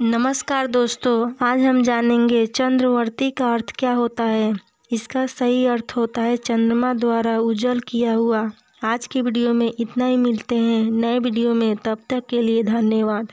नमस्कार दोस्तों आज हम जानेंगे चंद्रवर्ती का अर्थ क्या होता है इसका सही अर्थ होता है चंद्रमा द्वारा उज्जवल किया हुआ आज की वीडियो में इतना ही मिलते हैं नए वीडियो में तब तक के लिए धन्यवाद